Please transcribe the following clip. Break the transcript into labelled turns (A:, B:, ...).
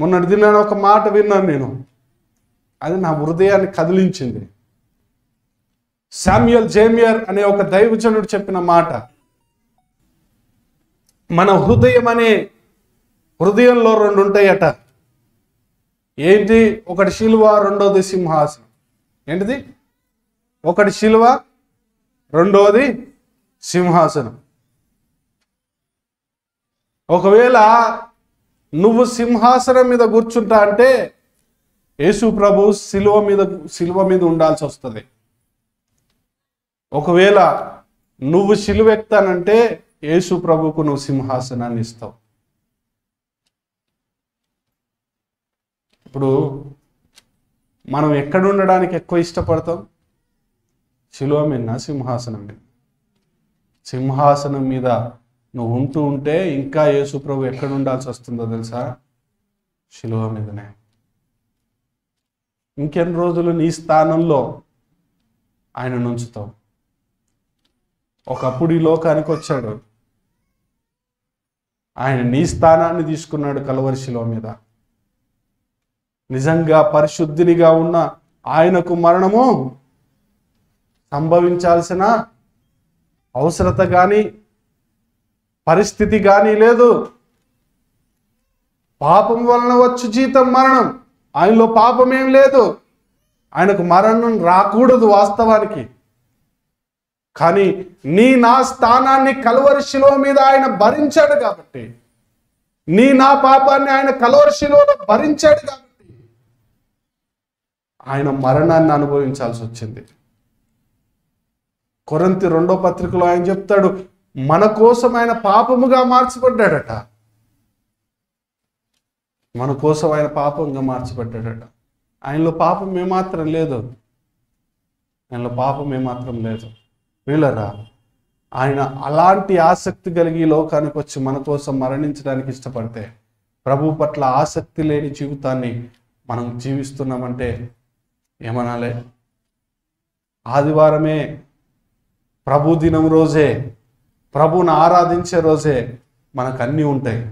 A: మొన్నటి దినాన ఒక మాట విన్నాను నేను అది నా హృదయాన్ని కదిలించింది శామ్యుయల్ జేమియర్ అనే ఒక దైవజనుడు చెప్పిన మాట మన హృదయం అనే హృదయంలో రెండు ఉంటాయట ఏంటి ఒకటి శిలువ రెండోది సింహాసనం ఏంటిది ఒకటి శిలువ రెండోది సింహాసనం ఒకవేళ నువ్వు సింహాసనం మీద కూర్చుంటా అంటే యేసు ప్రభు శిలువ మీద శిలువ మీద ఉండాల్సి వస్తుంది ఒకవేళ నువ్వు సిలువెక్తానంటే యేసు ప్రభుకు నువ్వు సింహాసనాన్ని ఇస్తావు ఇప్పుడు మనం ఎక్కడ ఉండడానికి ఎక్కువ ఇష్టపడతాం శిలువ మీద సింహాసనం మీద సింహాసనం మీద నువ్వు ఉంటూ ఉంటే ఇంకా యేసు ప్రభు ఎక్కడ ఉండాల్సి వస్తుందో తెలుసా శిలువ మీదనే ఇంకెన్ని రోజులు నీ స్థానంలో ఆయన నుంచుతావు ఒకప్పుడు ఈ లోకానికి వచ్చాడు ఆయన నీ స్థానాన్ని తీసుకున్నాడు కలవరి శిలువ మీద నిజంగా పరిశుద్ధినిగా ఉన్న ఆయనకు మరణము సంభవించాల్సిన అవసరత కానీ పరిస్థితి కానీ లేదు పాపం వలన వచ్చి జీతం మరణం ఆయనలో పాపం ఏం లేదు ఆయనకు మరణం రాకూడదు వాస్తవానికి కానీ నీ నా స్థానాన్ని కలవరిశిలో మీద ఆయన భరించాడు కాబట్టి నీ నా పాపాన్ని ఆయన కలవరిశిలో భరించాడు కాబట్టి ఆయన మరణాన్ని అనుభవించాల్సి వచ్చింది కొరంతి రెండో పత్రికలో ఆయన చెప్తాడు మన కోసం ఆయన పాపముగా మార్చబడ్డాడట మన కోసం ఆయన పాపంగా మార్చబడ్డాడట ఆయనలో పాపం ఏమాత్రం లేదు ఆయనలో పాపం ఏమాత్రం లేదు వీళ్ళరా ఆయన అలాంటి ఆసక్తి కలిగి లోకానికి వచ్చి మన కోసం మరణించడానికి ఇష్టపడితే ప్రభు పట్ల ఆసక్తి లేని జీవితాన్ని మనం జీవిస్తున్నామంటే ఏమనాలే ఆదివారమే ప్రభు దినం రోజే ప్రభువును ఆరాధించే రోజే మనకు అన్నీ ఉంటాయి